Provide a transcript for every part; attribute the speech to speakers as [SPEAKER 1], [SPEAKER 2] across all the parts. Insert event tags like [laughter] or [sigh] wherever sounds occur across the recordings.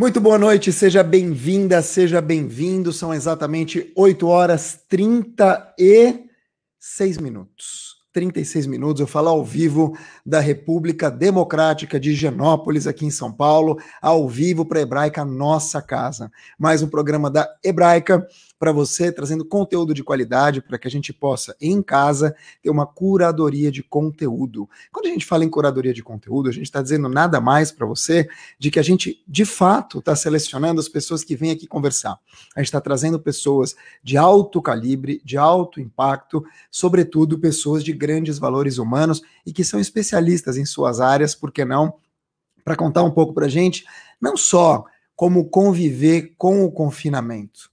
[SPEAKER 1] Muito boa noite, seja bem-vinda, seja bem-vindo. São exatamente 8 horas 36 minutos. 36 minutos, eu falo ao vivo da República Democrática de Genópolis, aqui em São Paulo, ao vivo para a Hebraica, nossa casa. Mais um programa da Hebraica para você, trazendo conteúdo de qualidade para que a gente possa, em casa, ter uma curadoria de conteúdo. Quando a gente fala em curadoria de conteúdo, a gente está dizendo nada mais para você de que a gente, de fato, está selecionando as pessoas que vêm aqui conversar. A gente está trazendo pessoas de alto calibre, de alto impacto, sobretudo pessoas de grandes valores humanos e que são especialistas em suas áreas, por que não? Para contar um pouco para a gente, não só como conviver com o confinamento,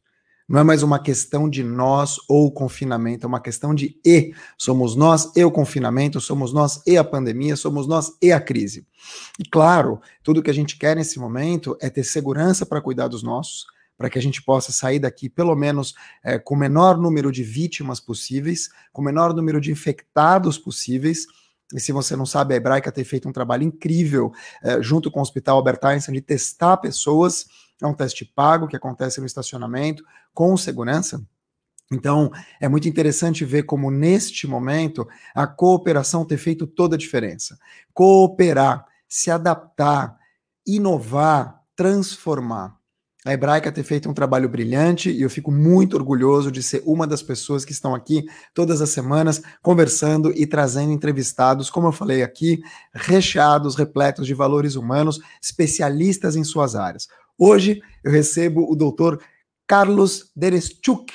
[SPEAKER 1] não é mais uma questão de nós ou confinamento, é uma questão de e. Somos nós e o confinamento, somos nós e a pandemia, somos nós e a crise. E claro, tudo que a gente quer nesse momento é ter segurança para cuidar dos nossos, para que a gente possa sair daqui, pelo menos, é, com o menor número de vítimas possíveis, com o menor número de infectados possíveis. E se você não sabe, a Hebraica tem feito um trabalho incrível é, junto com o Hospital Albert Einstein de testar pessoas é um teste pago que acontece no estacionamento com segurança. Então, é muito interessante ver como, neste momento, a cooperação tem feito toda a diferença. Cooperar, se adaptar, inovar, transformar. A Hebraica tem feito um trabalho brilhante e eu fico muito orgulhoso de ser uma das pessoas que estão aqui todas as semanas conversando e trazendo entrevistados, como eu falei aqui, recheados, repletos de valores humanos, especialistas em suas áreas. Hoje eu recebo o doutor Carlos Derestchuk,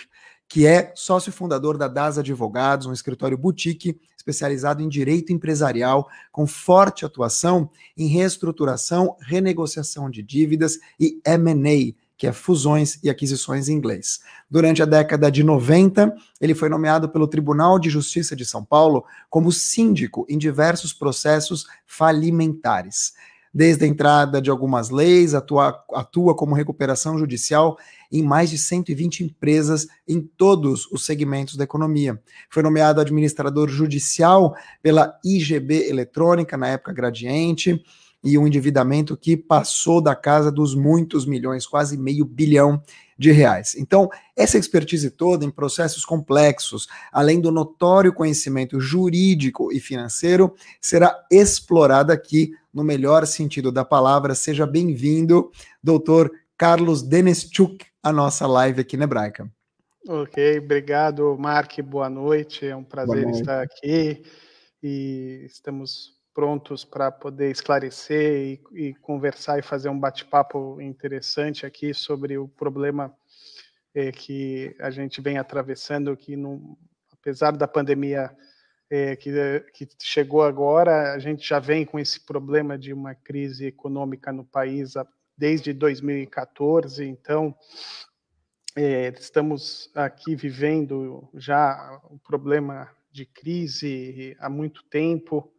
[SPEAKER 1] que é sócio fundador da DAS Advogados, um escritório boutique especializado em direito empresarial, com forte atuação em reestruturação, renegociação de dívidas e M&A, que é fusões e aquisições em inglês. Durante a década de 90, ele foi nomeado pelo Tribunal de Justiça de São Paulo como síndico em diversos processos falimentares desde a entrada de algumas leis, atua, atua como recuperação judicial em mais de 120 empresas em todos os segmentos da economia. Foi nomeado administrador judicial pela IGB Eletrônica, na época Gradiente e um endividamento que passou da casa dos muitos milhões, quase meio bilhão de reais. Então, essa expertise toda em processos complexos, além do notório conhecimento jurídico e financeiro, será explorada aqui no melhor sentido da palavra. Seja bem-vindo, doutor Carlos Denestchuk, à nossa live aqui na Hebraica.
[SPEAKER 2] Ok, obrigado, Mark. Boa noite. É um prazer estar aqui e estamos prontos para poder esclarecer e, e, conversar e fazer um bate-papo interessante aqui sobre o problema eh, que a gente vem atravessando, que apesar da pandemia eh, que, que chegou agora, a gente já vem com esse problema de uma crise econômica no país desde 2014, então eh, estamos aqui vivendo já o um problema de crise há muito tempo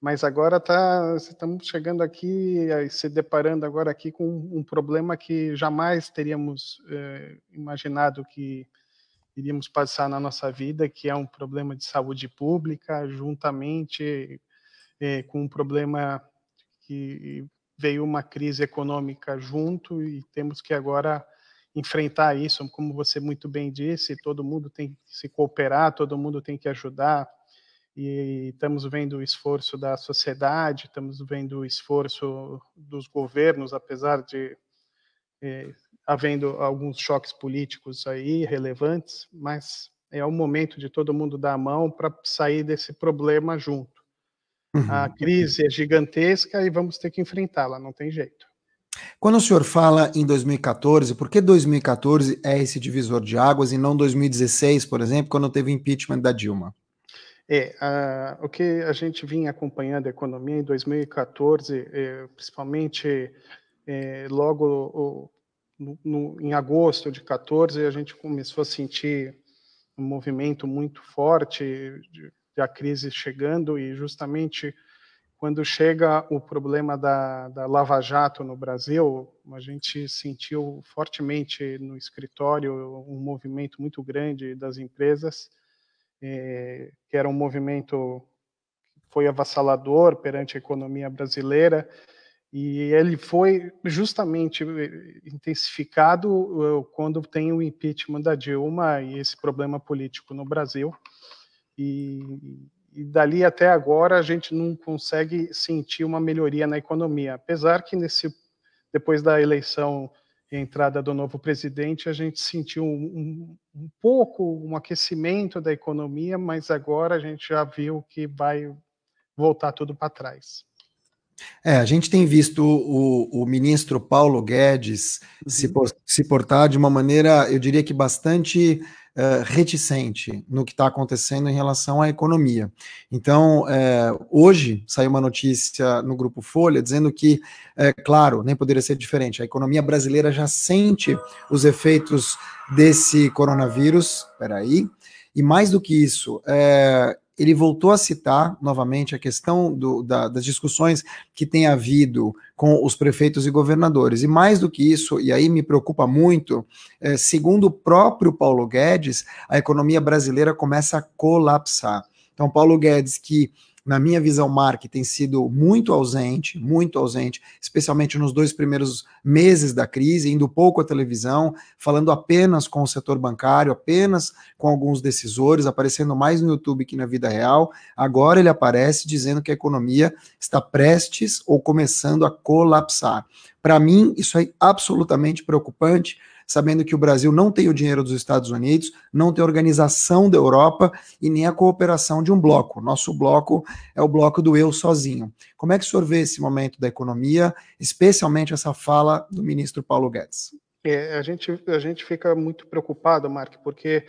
[SPEAKER 2] mas agora tá, estamos tá chegando aqui, se deparando agora aqui com um problema que jamais teríamos eh, imaginado que iríamos passar na nossa vida, que é um problema de saúde pública, juntamente eh, com um problema que veio uma crise econômica junto e temos que agora enfrentar isso, como você muito bem disse, todo mundo tem que se cooperar, todo mundo tem que ajudar, e estamos vendo o esforço da sociedade, estamos vendo o esforço dos governos, apesar de eh, havendo alguns choques políticos aí relevantes, mas é o momento de todo mundo dar a mão para sair desse problema junto. Uhum. A crise é gigantesca e vamos ter que enfrentá-la, não tem jeito.
[SPEAKER 1] Quando o senhor fala em 2014, por que 2014 é esse divisor de águas e não 2016, por exemplo, quando teve impeachment da Dilma?
[SPEAKER 2] É, a, o que a gente vinha acompanhando a economia em 2014, é, principalmente é, logo o, no, em agosto de 14, a gente começou a sentir um movimento muito forte de, da crise chegando e justamente quando chega o problema da, da Lava Jato no Brasil, a gente sentiu fortemente no escritório um movimento muito grande das empresas eh, que era um movimento que foi avassalador perante a economia brasileira, e ele foi justamente eh, intensificado eh, quando tem o impeachment da Dilma e esse problema político no Brasil. E, e dali até agora a gente não consegue sentir uma melhoria na economia, apesar que nesse depois da eleição entrada do novo presidente, a gente sentiu um, um, pouco um aquecimento da economia, mas agora a gente já viu que vai voltar tudo para trás.
[SPEAKER 1] É, a gente tem visto o, o ministro Paulo Guedes uhum. se, se, portar de uma maneira, eu diria que bastante uh, reticente no que está acontecendo em relação à economia. Então, eh, hoje saiu uma notícia no Grupo Folha dizendo que, é, claro, nem poderia ser diferente, a economia brasileira já sente os efeitos desse coronavírus. Peraí. E mais do que isso, é, ele voltou a citar novamente a questão do, da, das discussões que tem havido com os prefeitos e governadores. E mais do que isso, e aí me preocupa muito, é, segundo o próprio Paulo Guedes, a economia brasileira começa a colapsar. Então, Paulo Guedes, que na minha visão, Mark, tem sido muito ausente, muito ausente, especialmente nos dois primeiros meses da crise, indo pouco à televisão, falando apenas com o setor bancário, apenas com alguns decisores, aparecendo mais no YouTube que na vida real. Agora ele aparece dizendo que a economia está prestes ou começando a colapsar. Para mim, isso é absolutamente preocupante sabendo que o Brasil não tem o dinheiro dos Estados Unidos, não tem a organização da Europa e nem a cooperação de um bloco. Nosso bloco é o bloco do eu sozinho. Como é que o senhor vê esse momento da economia, especialmente essa fala do ministro Paulo Guedes?
[SPEAKER 2] É, a, gente, a gente fica muito preocupado, Mark, porque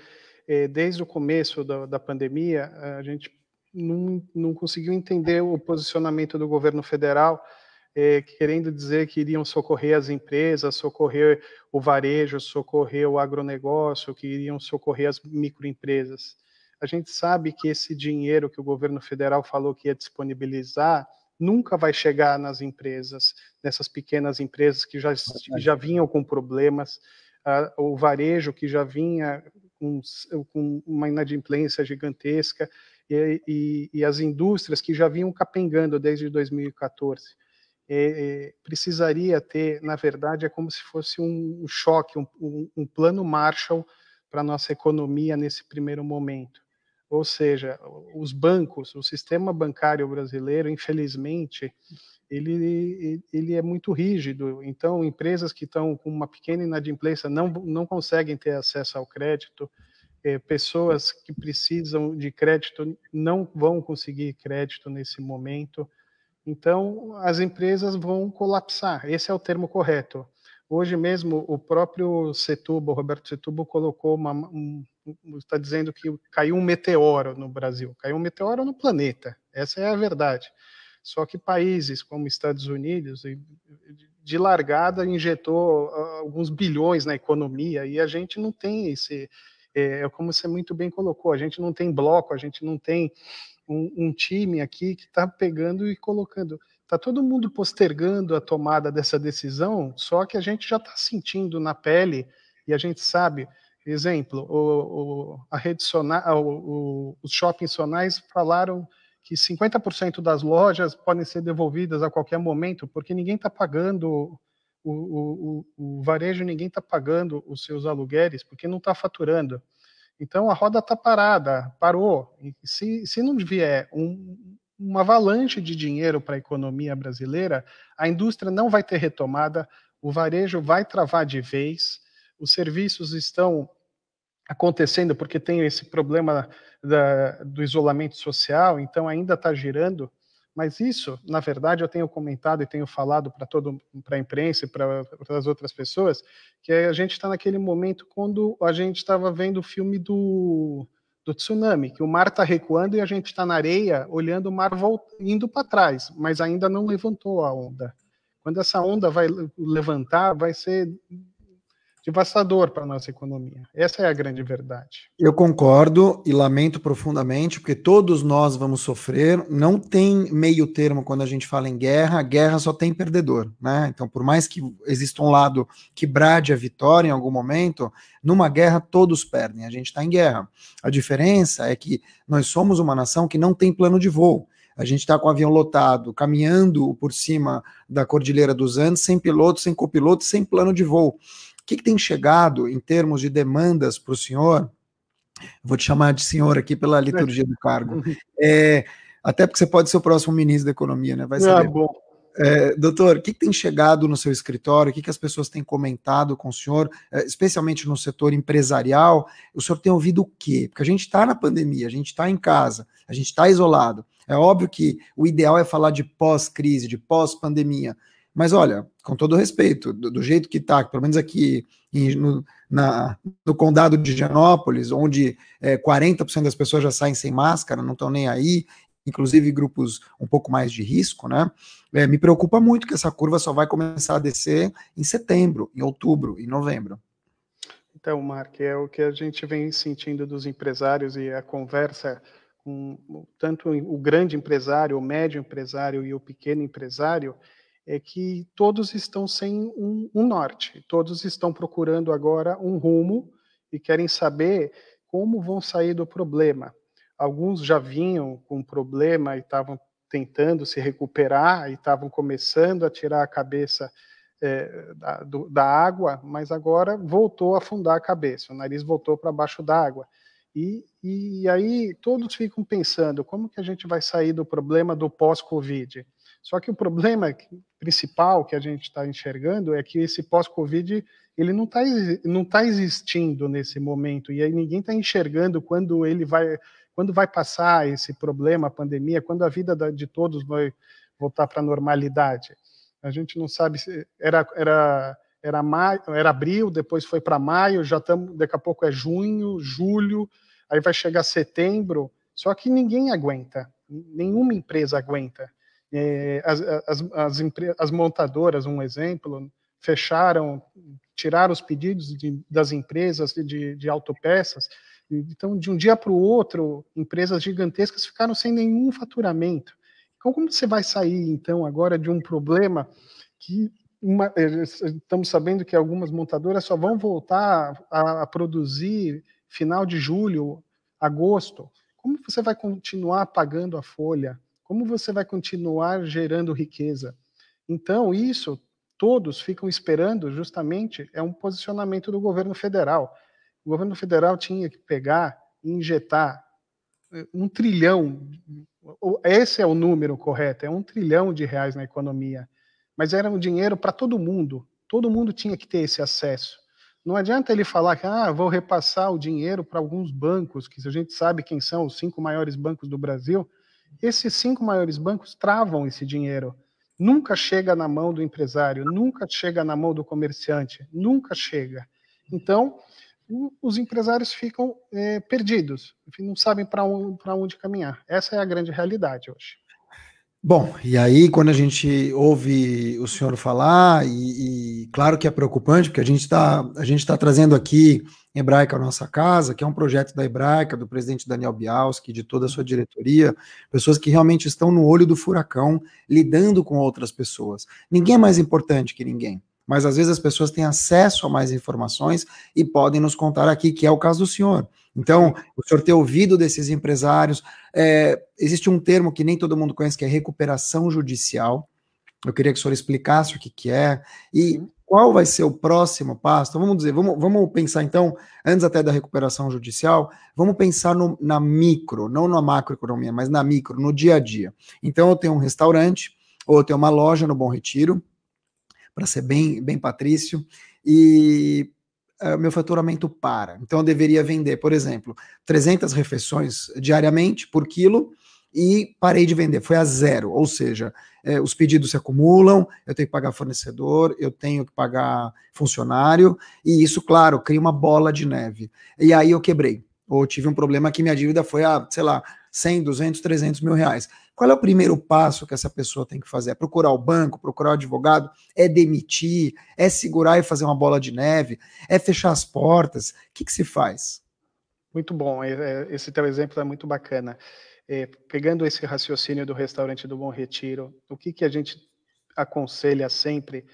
[SPEAKER 2] é, desde o começo da, da pandemia, a gente não, não conseguiu entender o posicionamento do governo federal eh, querendo dizer que iriam socorrer as empresas, socorrer o varejo, socorrer o agronegócio, que iriam socorrer as microempresas. A gente sabe que esse dinheiro que o governo federal falou que ia disponibilizar nunca vai chegar nas empresas, nessas pequenas empresas que já, já vinham com problemas, o varejo que já vinha com, com uma inadimplência gigantesca e, e, e, as indústrias que já vinham capengando desde 2014 é, precisaria ter, na verdade, é como se fosse um choque, um, um, plano Marshall para nossa economia nesse primeiro momento. Ou seja, os bancos, o sistema bancário brasileiro, infelizmente, ele, ele é muito rígido. Então, empresas que estão com uma pequena inadimplência não, não conseguem ter acesso ao crédito, é, pessoas que precisam de crédito não vão conseguir crédito nesse momento. Então, as empresas vão colapsar, esse é o termo correto. Hoje mesmo, o próprio Setúbal, Roberto Setúbal, colocou uma. Um, está dizendo que caiu um meteoro no Brasil, caiu um meteoro no planeta, essa é a verdade. Só que países como Estados Unidos, de largada, injetou ah, alguns bilhões na economia e a gente não tem esse. É, é como você muito bem colocou, a gente não tem bloco, a gente não tem um, um time aqui que está pegando e colocando. Está todo mundo postergando a tomada dessa decisão, só que a gente já está sentindo na pele e a gente sabe. Exemplo, o, o a rede o, o, os shoppings sonais falaram que 50% das lojas podem ser devolvidas a qualquer momento, porque ninguém está pagando o, o, o, o, varejo, ninguém está pagando os seus aluguéis, porque não está faturando. Então a roda está parada, parou. E se, se não vier um, uma avalanche de dinheiro para a economia brasileira, a indústria não vai ter retomada, o varejo vai travar de vez, os serviços estão acontecendo porque tem esse problema da, do isolamento social, então ainda está girando mas isso, na verdade, eu tenho comentado e tenho falado para todo para a imprensa e para as outras pessoas, que a gente está naquele momento quando a gente estava vendo o filme do, do tsunami, que o mar está recuando e a gente está na areia olhando o mar indo para trás, mas ainda não levantou a onda. Quando essa onda vai levantar, vai ser devastador para a nossa economia. Essa é a grande verdade.
[SPEAKER 1] Eu concordo e lamento profundamente, porque todos nós vamos sofrer. Não tem meio termo quando a gente fala em guerra, a guerra só tem perdedor. Né? Então, por mais que exista um lado que brade a vitória em algum momento, numa guerra todos perdem. A gente está em guerra. A diferença é que nós somos uma nação que não tem plano de voo. A gente está com o avião lotado, caminhando por cima da Cordilheira dos Andes, sem piloto, sem copiloto, sem plano de voo que, que tem chegado em termos de demandas para o senhor? Vou te chamar de senhor aqui pela é. liturgia do cargo. Uhum. É, até porque você pode ser o próximo ministro da Economia, né? Vai ah, saber. bom. É, doutor, o que, que, tem chegado no seu escritório? O que, que as pessoas têm comentado com o senhor, é, especialmente no setor empresarial? O senhor tem ouvido o quê? Porque a gente está na pandemia, a gente está em casa, a gente está isolado. É óbvio que o ideal é falar de pós-crise, de pós-pandemia. Mas olha, com todo respeito, do, do jeito que está, pelo menos aqui em, no, na, no, condado de Genópolis, onde é, 40% das pessoas já saem sem máscara, não estão nem aí, inclusive grupos um pouco mais de risco, né? É, me preocupa muito que essa curva só vai começar a descer em setembro, em outubro, em novembro.
[SPEAKER 2] Então, Mark, é o que a gente vem sentindo dos empresários e a conversa com tanto o grande empresário, o médio empresário e o pequeno empresário é que todos estão sem um, um norte, todos estão procurando agora um rumo e querem saber como vão sair do problema. Alguns já vinham com problema e estavam tentando se recuperar e estavam começando a tirar a cabeça é, da, do, da, água, mas agora voltou a afundar a cabeça, o nariz voltou para baixo d'água. E, e aí todos ficam pensando como que a gente vai sair do problema do pós-Covid. Só que o problema é principal que a gente está enxergando é que esse pós-Covid ele não está não tá existindo nesse momento e aí ninguém está enxergando quando ele vai quando vai passar esse problema, a pandemia, quando a vida de todos vai voltar para a normalidade. A gente não sabe se era era era maio, era abril, depois foi para maio, já estamos, daqui a pouco é junho, julho, aí vai chegar setembro, só que ninguém aguenta, nenhuma empresa aguenta. É, as, as, as, as, montadoras, um exemplo, fecharam, tiraram os pedidos de, das empresas de, de autopeças. Então, de um dia para o outro, empresas gigantescas ficaram sem nenhum faturamento. Então, como você vai sair, então, agora de um problema que uma, é, estamos sabendo que algumas montadoras só vão voltar a, a produzir final de julho, agosto? Como você vai continuar pagando a folha? Como você vai continuar gerando riqueza? Então, isso todos ficam esperando justamente é um posicionamento do governo federal. O governo federal tinha que pegar e injetar eh, um trilhão, esse é o número correto, é um trilhão de reais na economia, mas era um dinheiro para todo mundo, todo mundo tinha que ter esse acesso. Não adianta ele falar que ah, vou repassar o dinheiro para alguns bancos, que a gente sabe quem são os cinco maiores bancos do Brasil, esses cinco maiores bancos travam esse dinheiro. Nunca chega na mão do empresário, nunca chega na mão do comerciante, nunca chega. Então, os empresários ficam é, perdidos, não sabem para onde, onde caminhar. Essa é a grande realidade hoje.
[SPEAKER 1] Bom, e aí quando a gente ouve o senhor falar, e, e claro que é preocupante, porque a gente está tá trazendo aqui Hebraica à Nossa Casa, que é um projeto da Hebraica, do presidente Daniel Bialski, de toda a sua diretoria, pessoas que realmente estão no olho do furacão, lidando com outras pessoas. Ninguém é mais importante que ninguém, mas às vezes as pessoas têm acesso a mais informações e podem nos contar aqui, que é o caso do senhor. Então, o senhor ter ouvido desses empresários, é, existe um termo que nem todo mundo conhece, que é recuperação judicial. Eu queria que o senhor explicasse o que, que é e qual vai ser o próximo passo. Então, vamos dizer, vamos, vamos pensar então, antes até da recuperação judicial, vamos pensar no, na micro, não na macroeconomia, mas na micro, no dia a dia. Então, eu tenho um restaurante, ou eu tenho uma loja no Bom Retiro, para ser bem, bem patrício, e uh, meu faturamento para. Então eu deveria vender, por exemplo, 300 refeições diariamente por quilo e parei de vender, foi a zero. Ou seja, é, os pedidos se acumulam, eu tenho que pagar fornecedor, eu tenho que pagar funcionário, e isso, claro, cria uma bola de neve. E aí eu quebrei. Ou tive um problema que minha dívida foi a, sei lá, 100, 200, 300 mil reais. Qual é o primeiro passo que essa pessoa tem que fazer? É procurar o banco, procurar o advogado? É demitir? É segurar e fazer uma bola de neve? É fechar as portas? O que, que se faz?
[SPEAKER 2] Muito bom, é, é, esse teu exemplo é muito bacana. É, pegando esse raciocínio do restaurante do Bom Retiro, o que, que a gente aconselha sempre,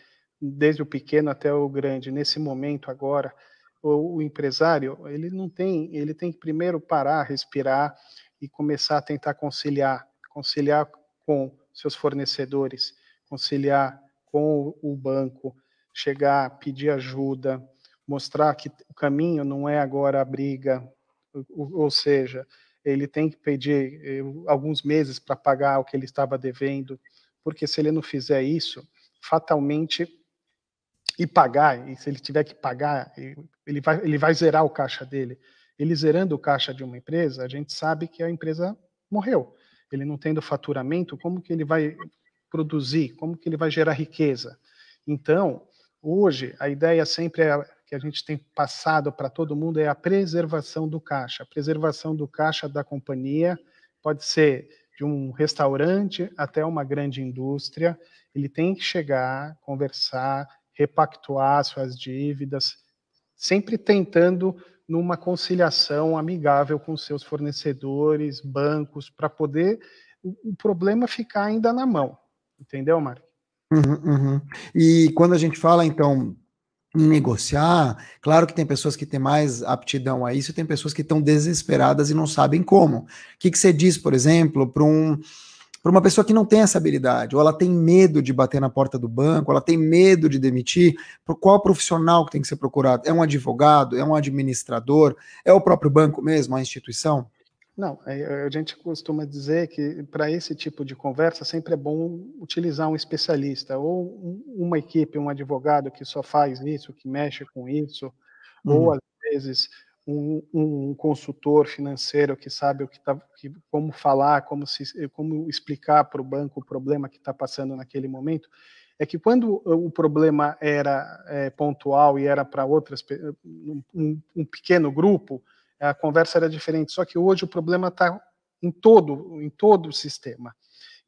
[SPEAKER 2] desde o pequeno até o grande, nesse momento agora, o, o empresário, ele não tem, ele tem que primeiro parar, respirar, e começar a tentar conciliar, conciliar com seus fornecedores, conciliar com o banco, chegar, pedir ajuda, mostrar que o caminho não é agora a briga, ou seja, ele tem que pedir eh, alguns meses para pagar o que ele estava devendo, porque se ele não fizer isso, fatalmente e pagar, e se ele tiver que pagar, ele vai, ele vai zerar o caixa dele. Ele zerando o caixa de uma empresa, a gente sabe que a empresa morreu. Ele não tendo faturamento, como que ele vai produzir? Como que ele vai gerar riqueza? Então, hoje, a ideia sempre é que a gente tem passado para todo mundo é a preservação do caixa. A preservação do caixa da companhia pode ser de um restaurante até uma grande indústria. Ele tem que chegar, conversar, repactuar suas dívidas, sempre tentando numa conciliação amigável com seus fornecedores, bancos, para poder o, o, problema ficar ainda na mão. Entendeu, Mark?
[SPEAKER 1] Uhum, uhum. E quando a gente fala, então, negociar, claro que tem pessoas que têm mais aptidão a isso, tem pessoas que estão desesperadas e não sabem como. O que, que você diz, por exemplo, para um para uma pessoa que não tem essa habilidade, ou ela tem medo de bater na porta do banco, ela tem medo de demitir, qual profissional que tem que ser procurado? É um advogado? É um administrador? É o próprio banco mesmo, a instituição?
[SPEAKER 2] Não, é, é, a gente costuma dizer que para esse tipo de conversa sempre é bom utilizar um especialista ou uma equipe, um advogado que só faz isso, que mexe com isso, uhum. ou às vezes um, um, consultor financeiro que sabe o que tá, que, como falar, como, se, como explicar para o banco o problema que está passando naquele momento, é que quando o problema era é, pontual e era para outras um, um, pequeno grupo, a conversa era diferente. Só que hoje o problema está em todo em todo o sistema.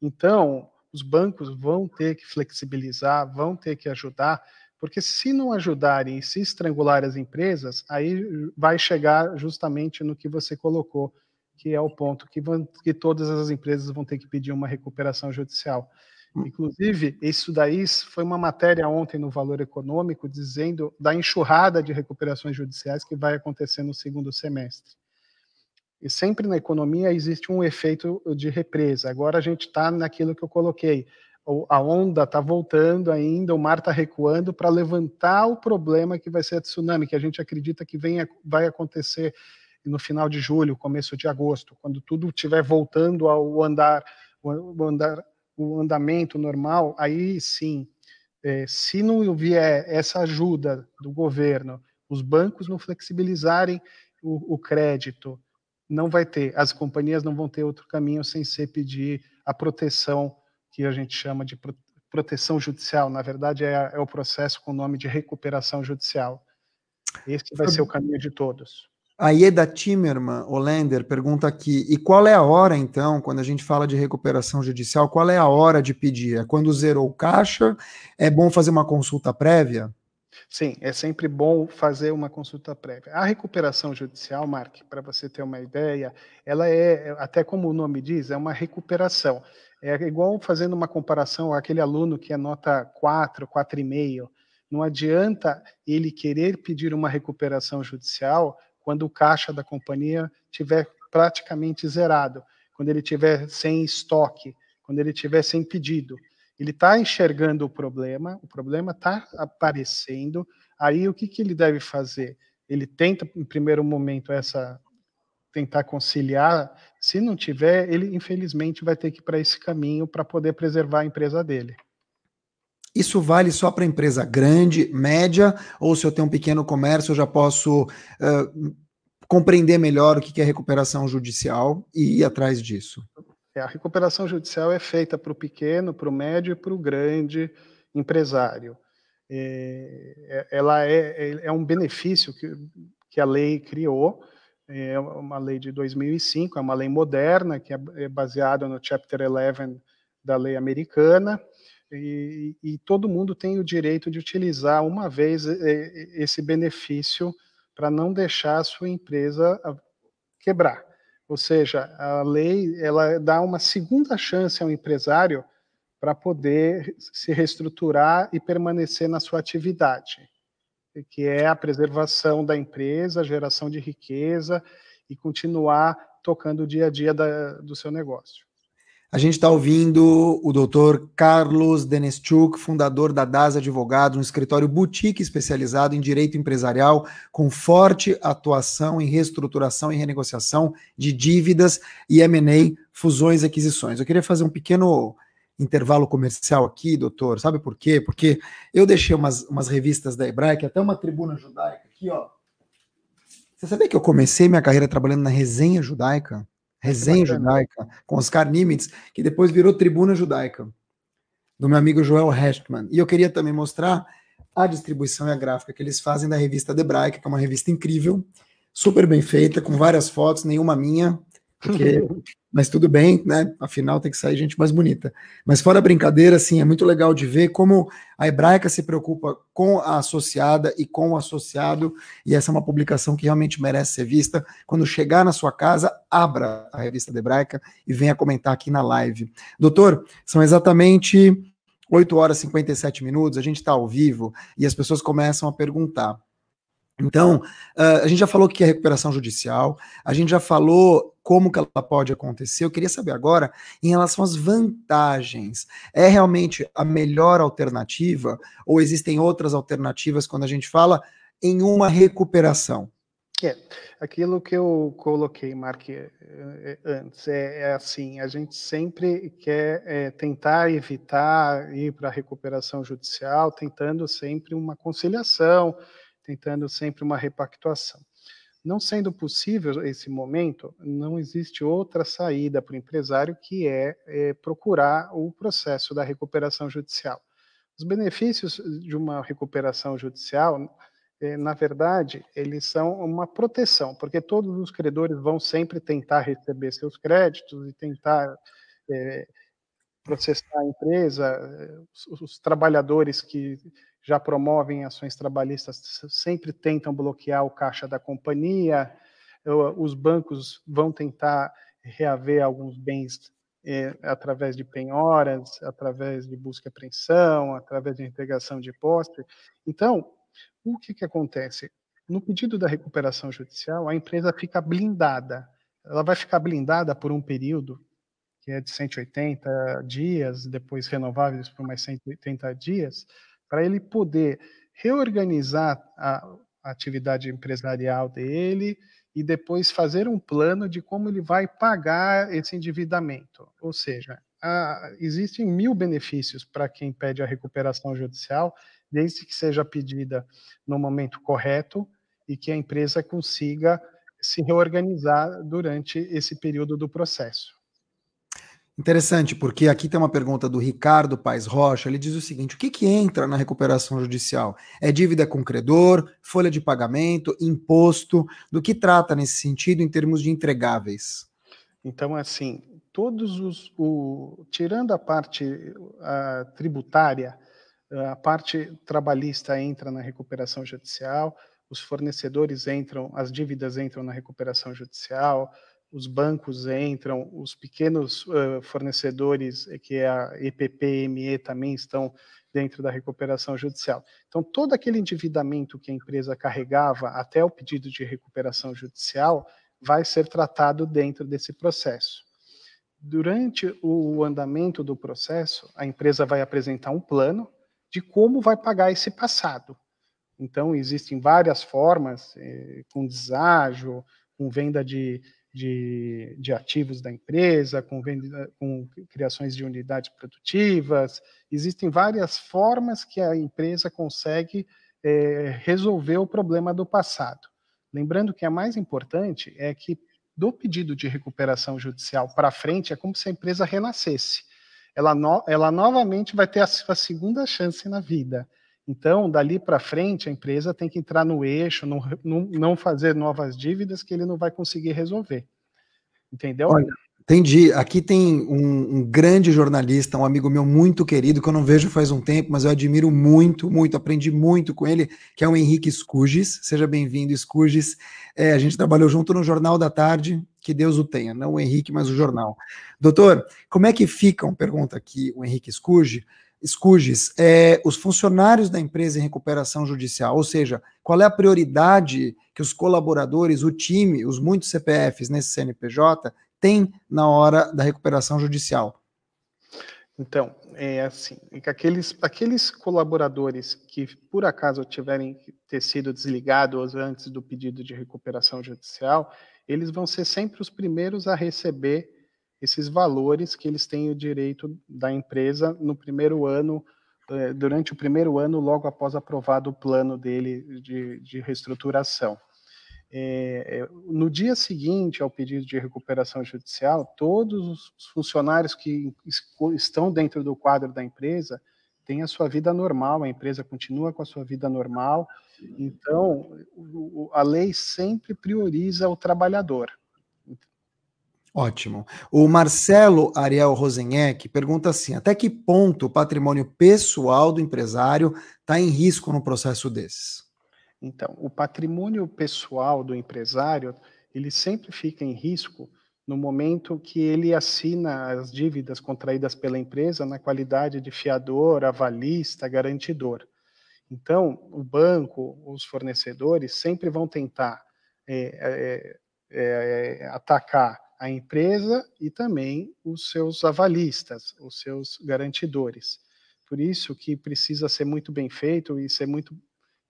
[SPEAKER 2] Então os bancos vão ter que flexibilizar, vão ter que ajudar porque se não ajudarem e se estrangular as empresas, aí vai chegar justamente no que você colocou, que é o ponto que, vão, que todas as empresas vão ter que pedir uma recuperação judicial. Hum. Inclusive, isso daí foi uma matéria ontem no Valor Econômico dizendo da enxurrada de recuperações judiciais que vai acontecer no segundo semestre. E sempre na economia existe um efeito de represa. Agora a gente está naquilo que eu coloquei a onda está voltando ainda, o mar está recuando para levantar o problema que vai ser a tsunami, que a gente acredita que vem, vai acontecer no final de julho, começo de agosto, quando tudo estiver voltando ao andar, o, andar, o andamento normal, aí sim, é, se não vier essa ajuda do governo, os bancos não flexibilizarem o, o crédito, não vai ter, as companhias não vão ter outro caminho sem ser pedir a proteção que a gente chama de proteção judicial, na verdade é, é o processo com o nome de recuperação judicial. Esse vai ser o caminho de todos.
[SPEAKER 1] A Ieda Timerman, Lender, pergunta aqui: e qual é a hora, então, quando a gente fala de recuperação judicial, qual é a hora de pedir? É quando zerou caixa? É bom fazer uma consulta prévia?
[SPEAKER 2] Sim, é sempre bom fazer uma consulta prévia. A recuperação judicial, Mark, para você ter uma ideia, ela é, até como o nome diz, é uma recuperação. É igual fazendo uma comparação aquele aluno que é nota 4, 4,5. Não adianta ele querer pedir uma recuperação judicial quando o caixa da companhia tiver praticamente zerado, quando ele tiver sem estoque, quando ele tiver sem pedido. Ele está enxergando o problema, o problema está aparecendo. Aí o que, que ele deve fazer? Ele tenta, em primeiro momento, essa tentar conciliar se não tiver, ele infelizmente vai ter que ir para esse caminho para poder preservar a empresa dele.
[SPEAKER 1] Isso vale só para empresa grande, média, ou se eu tenho um pequeno comércio, eu já posso uh, compreender melhor o que é recuperação judicial e ir atrás disso?
[SPEAKER 2] É, a recuperação judicial é feita para o pequeno, para o médio e para o grande empresário. É, ela é, é, é um benefício que, que a lei criou é uma lei de 2005, é uma lei moderna, que é, é baseada no Chapter 11 da lei americana, e, e todo mundo tem o direito de utilizar uma vez esse benefício para não deixar a sua empresa ah, quebrar. Ou seja, a lei ela dá uma segunda chance ao empresário para poder se reestruturar e permanecer na sua atividade que é a preservação da empresa, geração de riqueza e continuar tocando o dia a dia da, do seu negócio.
[SPEAKER 1] A gente está ouvindo o doutor Carlos Denestchuk, fundador da DAS advogado um escritório boutique especializado em direito empresarial, com forte atuação em reestruturação e renegociação de dívidas e M&A, fusões e aquisições. Eu queria fazer um pequeno intervalo comercial aqui, doutor, sabe por quê? Porque eu deixei umas, umas revistas da Hebraica, até uma tribuna judaica aqui, ó. Você sabia que eu comecei minha carreira trabalhando na resenha judaica? Ah, resenha judaica, com Oscar Nimitz, que depois virou tribuna judaica, do meu amigo Joel Hechtman. E eu queria também mostrar a distribuição e a gráfica que eles fazem da revista Hebraica, que é uma revista incrível, super bem feita, com várias fotos, nenhuma minha, porque, mas tudo bem, né? Afinal tem que sair gente mais bonita. Mas fora a brincadeira, assim, é muito legal de ver como a Hebraica se preocupa com a associada e com o associado, e essa é uma publicação que realmente merece ser vista. Quando chegar na sua casa, abra a revista da Hebraica e venha comentar aqui na live. Doutor, são exatamente 8 horas e 57 minutos, a gente está ao vivo e as pessoas começam a perguntar. Então, ah, a gente já falou o que é recuperação judicial, a gente já falou como que ela pode acontecer. Eu queria saber agora, em relação às vantagens, é realmente a melhor alternativa ou existem outras alternativas quando a gente fala em uma recuperação?
[SPEAKER 2] É, aquilo que eu coloquei, Mark, é, é, antes, é, é assim, a gente sempre quer é, tentar evitar ir para a recuperação judicial, tentando sempre uma conciliação, tentando sempre uma repactuação. Não sendo possível esse momento, não existe outra saída para o empresário que é, é procurar o processo da recuperação judicial. Os benefícios de uma recuperação judicial, eh, na verdade, eles são uma proteção, porque todos os credores vão sempre tentar receber seus créditos e tentar é, processar a empresa, eh, os, os trabalhadores que já promovem ações trabalhistas sempre tentam bloquear o caixa da companhia, os bancos vão tentar reaver alguns bens é, através de penhoras, através de busca e apreensão, através de entregação de posse. Então, o que, que acontece? No pedido da recuperação judicial, a empresa fica blindada. Ela vai ficar blindada por um período, que é de 180 dias, depois renováveis por mais 180 dias, para ele poder reorganizar a atividade empresarial dele e depois fazer um plano de como ele vai pagar esse endividamento. Ou seja, a, existem mil benefícios para quem pede a recuperação judicial, desde que seja pedida no momento correto e que a empresa consiga se reorganizar durante esse período do processo.
[SPEAKER 1] Interessante, porque aqui tem uma pergunta do Ricardo Paes Rocha. Ele diz o seguinte: o que, que entra na recuperação judicial? É dívida com credor, folha de pagamento, imposto? Do que
[SPEAKER 2] trata nesse sentido em termos de entregáveis? Então, assim, todos os. O, tirando a parte a, tributária, a parte trabalhista entra na recuperação judicial, os fornecedores entram, as dívidas entram na recuperação judicial os bancos entram, os pequenos uh, fornecedores, eh, que é a EPPME, também estão dentro da recuperação judicial. Então, todo aquele endividamento que a empresa carregava até o pedido de recuperação judicial vai ser tratado dentro desse processo. Durante o andamento do processo, a empresa vai apresentar um plano de como vai pagar esse passado. Então, existem várias formas, eh, com deságio, com venda de de, de ativos da empresa, com, venda, com criações de unidades produtivas. Existem várias formas que a empresa consegue é, resolver o problema do passado. Lembrando que a mais importante é que do pedido de recuperação judicial para frente é como se a empresa renascesse. Ela, no, ela novamente vai ter a sua segunda chance na vida. Então, dali para frente, a empresa tem que entrar no eixo, não, não, fazer novas dívidas que ele não vai conseguir resolver. Entendeu? Olha,
[SPEAKER 1] entendi. Aqui tem um, um, grande jornalista, um amigo meu muito querido, que eu não vejo faz um tempo, mas eu admiro muito, muito, aprendi muito com ele, que é o Henrique Scuges. Seja bem-vindo, Scuges. É, a gente trabalhou junto no Jornal da Tarde, que Deus o tenha, não o Henrique, mas o jornal. Doutor, como é que ficam, pergunta aqui o Henrique Scuges, Escuges, é, os funcionários da empresa em recuperação judicial, ou seja, qual é a prioridade que os colaboradores, o time, os muitos CPFs nesse CNPJ têm na hora da recuperação judicial?
[SPEAKER 2] Então, é assim, é aqueles, aqueles colaboradores que por acaso tiverem ter sido desligados antes do pedido de recuperação judicial, eles vão ser sempre os primeiros a receber esses valores que eles têm o direito da empresa no primeiro ano, eh, durante o primeiro ano, logo após aprovado o plano dele de, de reestruturação. É, é no dia seguinte ao pedido de recuperação judicial, todos os funcionários que estão dentro do quadro da empresa têm a sua vida normal, a empresa continua com a sua vida normal. Então, a lei sempre prioriza o trabalhador.
[SPEAKER 1] Ótimo. O Marcelo Ariel Rosenheck pergunta assim: até que ponto o patrimônio pessoal do empresário está em risco num processo desses?
[SPEAKER 2] Então, o patrimônio pessoal do empresário ele sempre fica em risco no momento que ele assina as dívidas contraídas pela empresa na qualidade de fiador, avalista, garantidor. Então, o banco, os fornecedores sempre vão tentar é, é, é, atacar a empresa e também os seus avalistas, os seus garantidores. Por isso que precisa ser muito bem feito e ser muito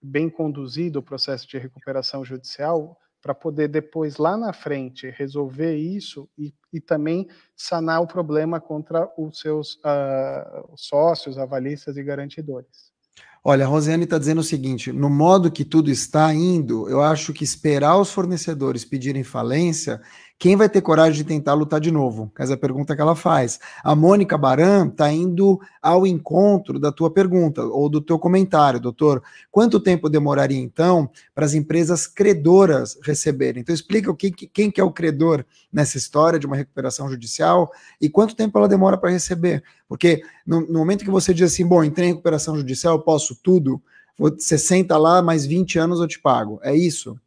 [SPEAKER 2] bem conduzido o processo de recuperação judicial para poder depois, lá na frente, resolver isso e, e também sanar o problema contra os seus uh, sócios, avalistas e garantidores.
[SPEAKER 1] Olha, a Rosiane está dizendo o seguinte: no modo que tudo está indo, eu acho que esperar os fornecedores pedirem falência quem vai ter coragem de tentar lutar de novo? Essa é a pergunta que ela faz. A Mônica Baran está indo ao encontro da tua pergunta ou do teu comentário, doutor. Quanto tempo demoraria, então, para as empresas credoras receberem? Então, explica quem, quem que é o credor nessa história de uma recuperação judicial e quanto tempo ela demora para receber. Porque no, no momento que você diz assim, bom, entrei em recuperação judicial, eu posso tudo, você senta lá, mais 20 anos eu te pago. É isso?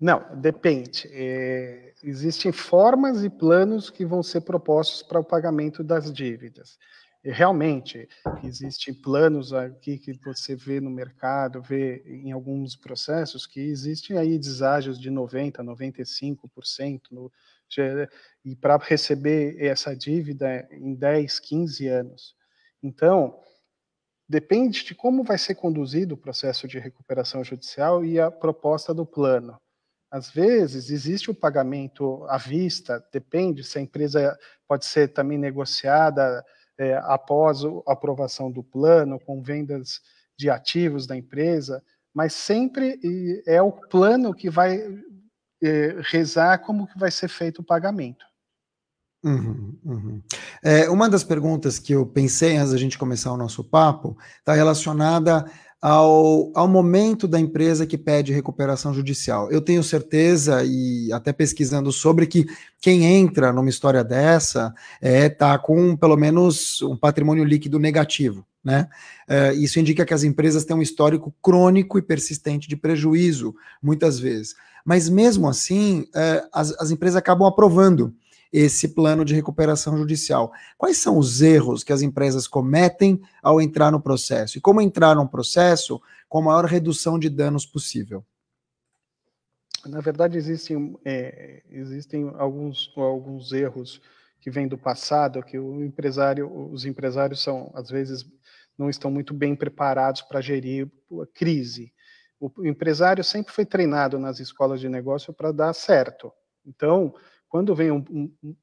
[SPEAKER 2] Não, depende. É, existem formas e planos que vão ser propostos para o pagamento das dívidas. E realmente, existem planos aqui que você vê no mercado, vê em alguns processos, que existem aí deságios de 90%, 95%, no, e para receber essa dívida em 10, 15 anos. Então, depende de como vai ser conduzido o processo de recuperação judicial e a proposta do plano. Às vezes, existe o um pagamento à vista, depende se a empresa pode ser também negociada é, após a aprovação do plano, com vendas de ativos da empresa, mas sempre é o plano que vai é, rezar como que vai ser feito o pagamento.
[SPEAKER 1] Uhum, uhum. É, uma das perguntas que eu pensei antes da gente começar o nosso papo está relacionada ao, ao momento da empresa que pede recuperação judicial. Eu tenho certeza, e até pesquisando sobre, que quem entra numa história dessa está é, tá com pelo menos um patrimônio líquido negativo. Né? É, isso indica que as empresas têm um histórico crônico e persistente de prejuízo, muitas vezes. Mas mesmo assim, é, as, as empresas acabam aprovando esse plano de recuperação judicial. Quais são os erros que as empresas cometem ao entrar no processo? E como entrar num processo com a maior redução de danos possível?
[SPEAKER 2] Na verdade, existem, é, existem alguns, alguns erros que vêm do passado, que o empresário, os empresários são, às vezes, não estão muito bem preparados para gerir a crise. O empresário sempre foi treinado nas escolas de negócio para dar certo. Então, quando vem um, um, um,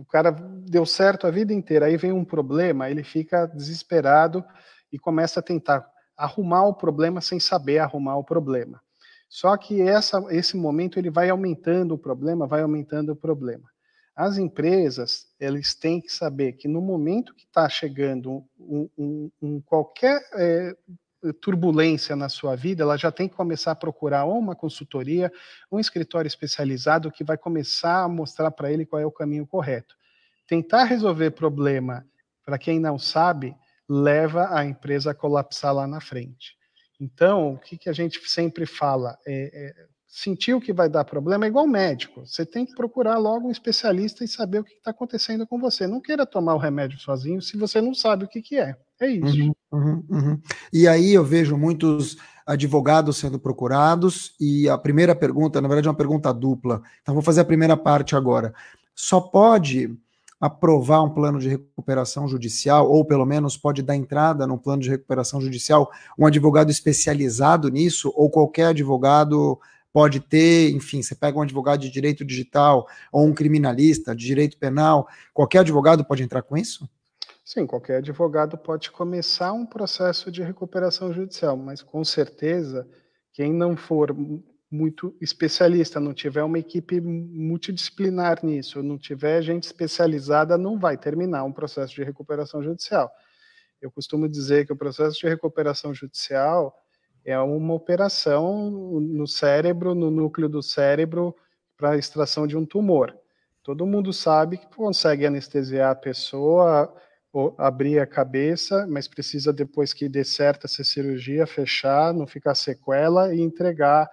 [SPEAKER 2] o cara deu certo a vida inteira, aí vem um problema, ele fica desesperado e começa a tentar arrumar o problema sem saber arrumar o problema. Só que essa, esse momento ele vai aumentando o problema, vai aumentando o problema. As empresas eles têm que saber que no momento que está chegando um, um, um qualquer é, turbulência na sua vida, ela já tem que começar a procurar uma consultoria, um escritório especializado que vai começar a mostrar para ele qual é o caminho correto. Tentar resolver problema para quem não sabe leva a empresa a colapsar lá na frente. Então, o que, que a gente sempre fala? É, é, sentiu que vai dar problema, é igual médico. Você tem que procurar logo um especialista e saber o que está acontecendo com você. Não queira tomar o remédio sozinho se você não sabe o que, que é. É isso. Uhum, uhum,
[SPEAKER 1] uhum. E aí eu vejo muitos advogados sendo procurados, e a primeira pergunta, na verdade, é uma pergunta dupla. Então vou fazer a primeira parte agora. Só pode aprovar um plano de recuperação judicial, ou pelo menos pode dar entrada num plano de recuperação judicial, um advogado especializado nisso, ou qualquer advogado pode ter, enfim, você pega um advogado de direito digital ou um criminalista de direito penal, qualquer advogado pode entrar com isso?
[SPEAKER 2] Sim, qualquer advogado pode começar um processo de recuperação judicial, mas com certeza, quem não for muito especialista, não tiver uma equipe multidisciplinar nisso, não tiver gente especializada, não vai terminar um processo de recuperação judicial. Eu costumo dizer que o processo de recuperação judicial é uma operação no cérebro, no núcleo do cérebro, para extração de um tumor. Todo mundo sabe que consegue anestesiar a pessoa, abrir a cabeça, mas precisa, depois que dê certo essa cirurgia, fechar, não ficar sequela e entregar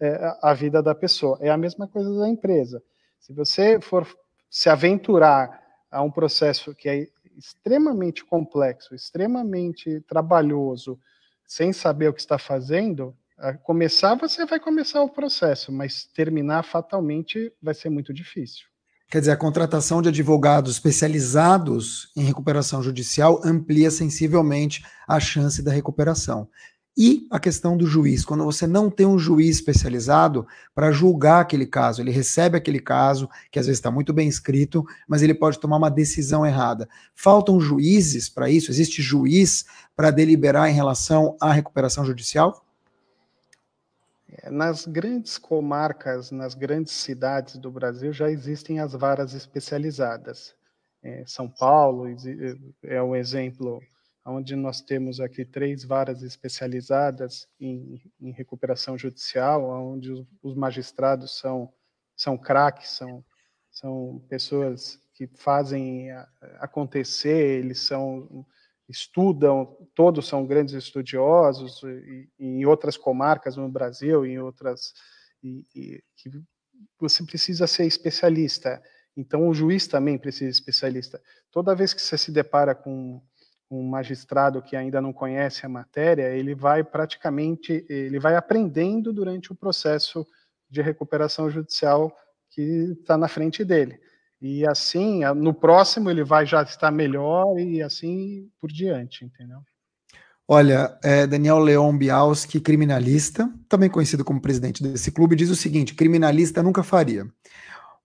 [SPEAKER 2] é, a vida da pessoa. É a mesma coisa da empresa. Se você for se aventurar a um processo que é extremamente complexo, extremamente trabalhoso, sem saber o que está fazendo, começar você vai começar o processo, mas terminar fatalmente vai ser muito difícil.
[SPEAKER 1] Quer dizer, a contratação de advogados especializados em recuperação judicial amplia sensivelmente a chance da recuperação. E a questão do juiz, quando você não tem um juiz especializado para julgar aquele caso, ele recebe aquele caso, que às vezes está muito bem escrito, mas ele pode tomar uma decisão errada. Faltam juízes para isso? Existe juiz para deliberar em relação à recuperação judicial?
[SPEAKER 2] É, nas grandes comarcas, nas grandes cidades do Brasil, já existem as varas especializadas. É, São Paulo é, é um exemplo onde nós temos aqui três varas especializadas em, em recuperação judicial, onde os, magistrados são, são craques, são, são pessoas que fazem acontecer, eles são estudam, todos são grandes estudiosos e, e em outras comarcas no Brasil, em outras e, e, que você precisa ser especialista. Então o juiz também precisa ser especialista. Toda vez que você se depara com um magistrado que ainda não conhece a matéria, ele vai praticamente, ele vai aprendendo durante o processo de recuperação judicial que está na frente dele. E assim, no próximo ele vai já estar melhor e assim por diante, entendeu?
[SPEAKER 1] Olha, é, Daniel Leon Bialski, criminalista, também conhecido como presidente desse clube, diz o seguinte: criminalista nunca faria.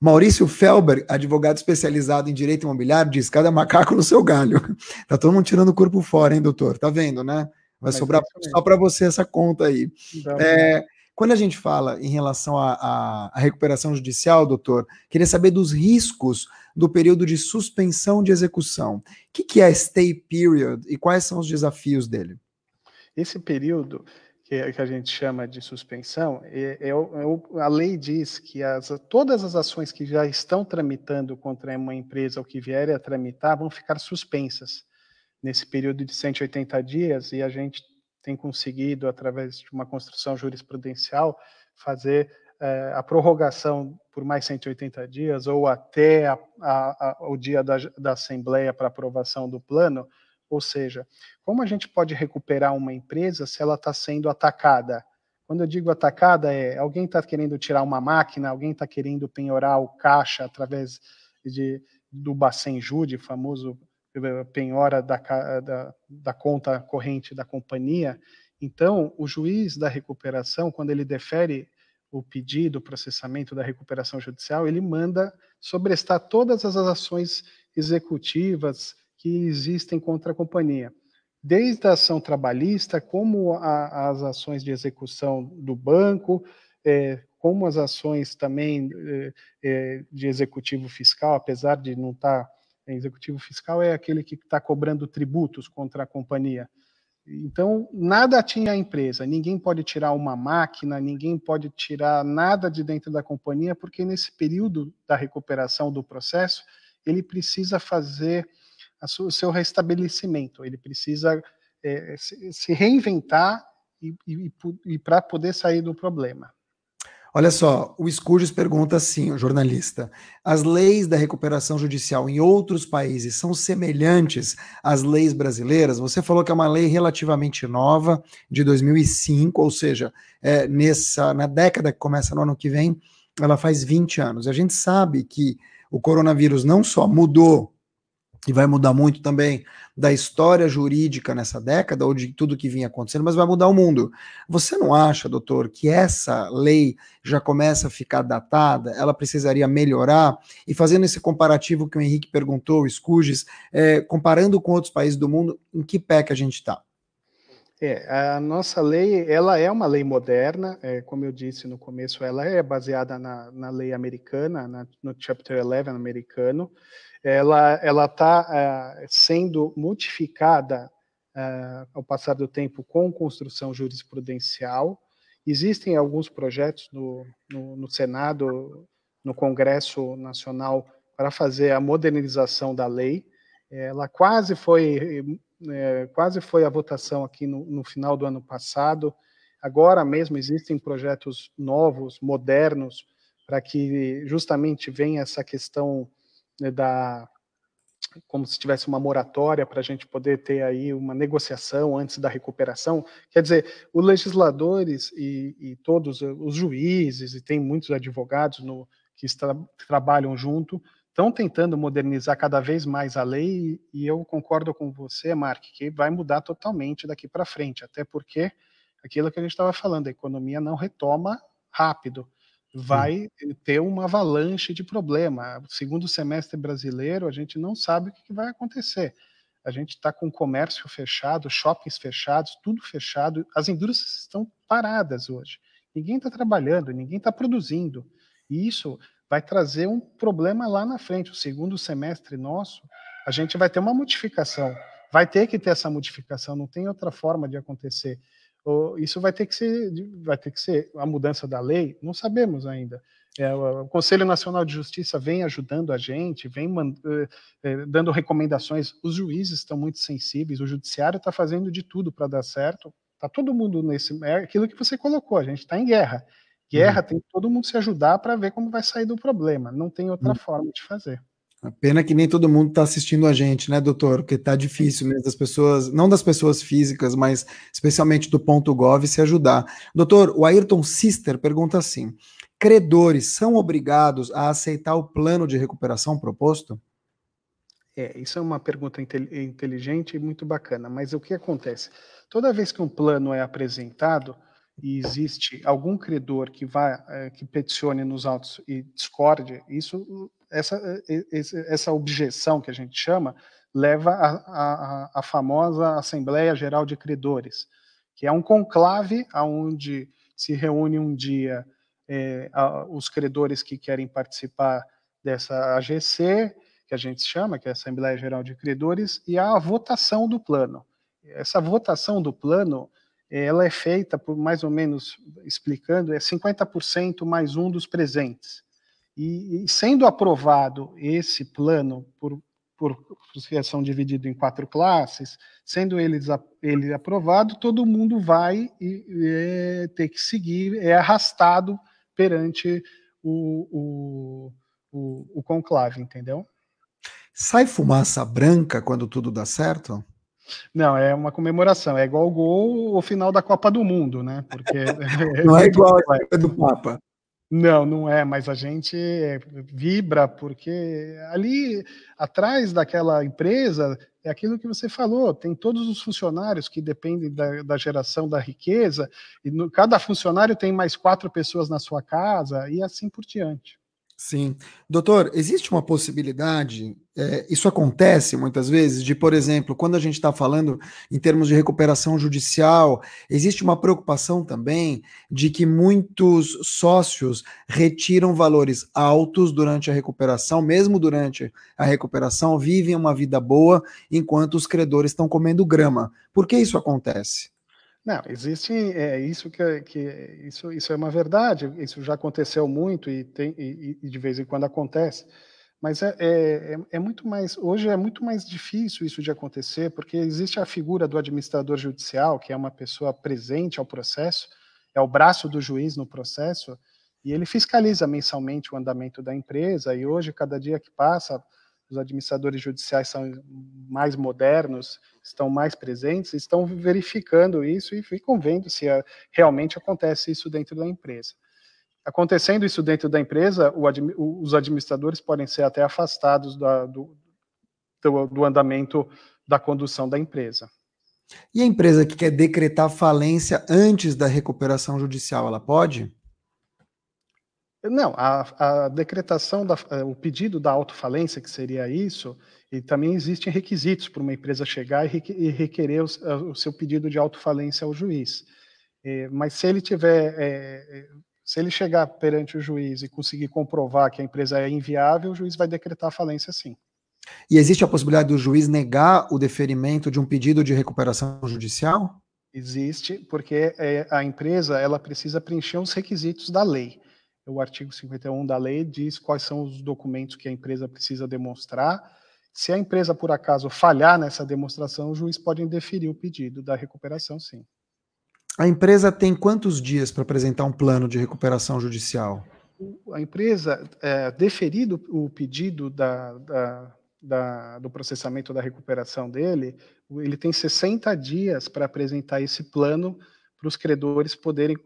[SPEAKER 1] Maurício Felber, advogado especializado em direito imobiliário, diz: cada macaco no seu galho. [laughs] Tá todo mundo tirando o corpo fora, hein, doutor? Tá vendo, né? Vai Mas sobrar é só para você essa conta aí.
[SPEAKER 2] Então, é,
[SPEAKER 1] quando a gente fala em relação à recuperação judicial, doutor, queria saber dos riscos do período de suspensão de execução. O que, que é stay period e quais são os desafios dele?
[SPEAKER 2] Esse período que, que a gente chama de suspensão, é, é, é, a lei diz que as, todas as ações que já estão tramitando contra uma empresa ou que vierem a tramitar vão ficar suspensas nesse período de 180 dias, e a gente tem conseguido, através de uma construção jurisprudencial, fazer eh, a prorrogação por mais 180 dias ou até a, a, a, o dia da, da Assembleia para aprovação do plano, ou seja, como a gente pode recuperar uma empresa se ela está sendo atacada? Quando eu digo atacada, é alguém está querendo tirar uma máquina, alguém está querendo penhorar o caixa através de, do Bacenjude, famoso eh, penhora da, da, da conta corrente da companhia. Então, o juiz da recuperação, quando ele defere o pedido, o processamento da recuperação judicial, ele manda sobrestar todas as ações executivas, que existem contra a companhia, desde a ação trabalhista, como a, as ações de execução do banco, é, como as ações também é, é de executivo fiscal, apesar de não estar. Tá, é, executivo fiscal é aquele que está cobrando tributos contra a companhia. Então, nada tinha a empresa, ninguém pode tirar uma máquina, ninguém pode tirar nada de dentro da companhia, porque nesse período da recuperação do processo, ele precisa fazer o seu restabelecimento. Ele precisa é, se, se, reinventar e, e, e para poder sair do problema.
[SPEAKER 1] Olha só, o Escurges pergunta assim, o jornalista: as leis da recuperação judicial em outros países são semelhantes às leis brasileiras? Você falou que é uma lei relativamente nova, de 2005, ou seja, é, nessa na década que começa no ano que vem, ela faz 20 anos. a gente sabe que o coronavírus não só mudou e vai mudar muito também da história jurídica nessa década ou de tudo que vinha acontecendo, mas vai mudar o mundo. Você não acha, doutor, que essa lei já começa a ficar datada? Ela precisaria melhorar? E fazendo esse comparativo que o Henrique perguntou, o é, comparando com outros países do mundo, em que pé que a gente está?
[SPEAKER 2] É, a nossa lei, ela é uma lei moderna, é, como eu disse no começo, ela é baseada na, na lei americana, na, no Chapter 11 americano, ela ela está eh, sendo modificada eh, ao passar do tempo com construção jurisprudencial. Existem alguns projetos no, no, no Senado, no Congresso Nacional, para fazer a modernização da lei. Ela quase foi é, quase foi a votação aqui no, no, final do ano passado. Agora mesmo existem projetos novos, modernos, para que justamente venha essa questão né, da como se tivesse uma moratória para a gente poder ter aí uma negociação antes da recuperação. Quer dizer, os legisladores e, e todos os juízes, e tem muitos advogados no, que trabalham junto, estão tentando modernizar cada vez mais a lei, e eu concordo com você, Mark, que vai mudar totalmente daqui para frente, até porque aquilo que a gente estava falando, a economia não retoma rápido. Hum. vai eh, ter uma avalanche de problema. segundo semestre brasileiro, a gente não sabe o que vai acontecer. A gente está com comércio fechado, shoppings fechados, tudo fechado. As indústrias estão paradas hoje. Ninguém está trabalhando, ninguém está produzindo. E isso vai trazer um problema lá na frente. O segundo semestre nosso, a gente vai ter uma modificação. Vai ter que ter essa modificação, não tem outra forma de acontecer. Isso vai ter que ser, vai ter que ser a mudança da lei. Não sabemos ainda. É, o Conselho Nacional de Justiça vem ajudando a gente, vem eh, eh, dando recomendações. Os juízes estão muito sensíveis, o judiciário está fazendo de tudo para dar certo. Está todo mundo nesse. É aquilo que você colocou, a gente está em guerra. Uhum. Guerra uhum. tem que todo mundo se ajudar para ver como vai sair do problema. Não tem outra uhum. forma de fazer.
[SPEAKER 1] A pena que nem todo mundo está assistindo a gente, né, doutor? Porque está difícil mesmo das pessoas, não das pessoas físicas, mas especialmente do ponto .gov se ajudar. Doutor, o Ayrton Sister pergunta assim: credores são obrigados a aceitar o plano de recuperação proposto?
[SPEAKER 2] É, isso é uma pergunta inteligente e muito bacana, mas o que acontece? Toda vez que um plano é apresentado e existe algum credor que vá eh, que peticione nos autos e discorde, isso essa, eh, essa objeção que a gente chama leva à famosa Assembleia Geral de Credores, que é um conclave onde se reúne um dia eh, a, os credores que querem participar dessa AGC, que a gente chama, que é a Assembleia Geral de Credores, e a votação do plano. Essa votação do plano, ela é feita, por mais ou menos explicando, é 50% mais um dos presentes. E, e sendo aprovado esse plano por, por são divididos em quatro classes, sendo ele, ele aprovado, todo mundo vai e, e é, ter que seguir, é arrastado perante o, o, o, o conclave, entendeu?
[SPEAKER 1] Sai fumaça branca quando tudo dá certo?
[SPEAKER 2] Não, é uma comemoração. É igual o gol o final da Copa do Mundo, né? Porque [laughs] é, é não é igual a do Papa. Não, não é, mas a gente eh, vibra porque ali atrás daquela empresa é aquilo que você falou, tem todos os funcionários que dependem da, da geração da riqueza, e no, cada funcionário tem mais quatro pessoas na sua casa e assim por diante.
[SPEAKER 1] Sim. Doutor, existe uma possibilidade, é, isso acontece muitas vezes, de, por exemplo, quando a gente está falando em termos de recuperação judicial, existe uma preocupação também de que muitos sócios retiram valores altos durante a recuperação, mesmo durante a recuperação, vivem uma vida boa enquanto os credores estão comendo grama. Por que isso acontece?
[SPEAKER 2] Não, existe é, isso que, é, que é, isso, isso é uma verdade. Isso já aconteceu muito e, tem, e, e de vez em quando acontece. Mas é, é, é, é, muito mais hoje é muito mais difícil isso de acontecer porque existe a figura do administrador judicial que é uma pessoa presente ao processo, é o braço do juiz no processo e ele fiscaliza mensalmente o andamento da empresa. E hoje cada dia que passa os administradores judiciais são mais modernos, estão mais presentes, estão verificando isso e ficam vendo se ah, realmente acontece isso dentro da empresa. Acontecendo isso dentro da empresa, os administradores podem ser até afastados da, do, do, do andamento da condução da empresa.
[SPEAKER 1] E a empresa que quer decretar falência antes da recuperação judicial, ela pode?
[SPEAKER 2] Não, a, a decretação, da, eh, o pedido da autofalência, que seria isso, e também existem requisitos para uma empresa chegar e requerer o, eh, o seu pedido de autofalência ao juiz. É, mas se ele tiver, é, se ele chegar perante o juiz e conseguir comprovar que a empresa é inviável, o juiz vai decretar a falência sim.
[SPEAKER 1] E existe a possibilidade do juiz negar o deferimento de um pedido de recuperação judicial?
[SPEAKER 2] Existe, porque é, a empresa ela precisa preencher os requisitos da lei o artigo 51 da lei diz quais são os documentos que a empresa precisa demonstrar. Se a empresa, por acaso, falhar nessa demonstração, o juiz pode indeferir o pedido da recuperação, sim.
[SPEAKER 1] A empresa tem quantos dias para apresentar um plano de recuperação judicial?
[SPEAKER 2] A empresa, é, deferido o pedido da, da, da, do processamento da recuperação dele, ele tem 60 dias para apresentar esse plano para os credores poderem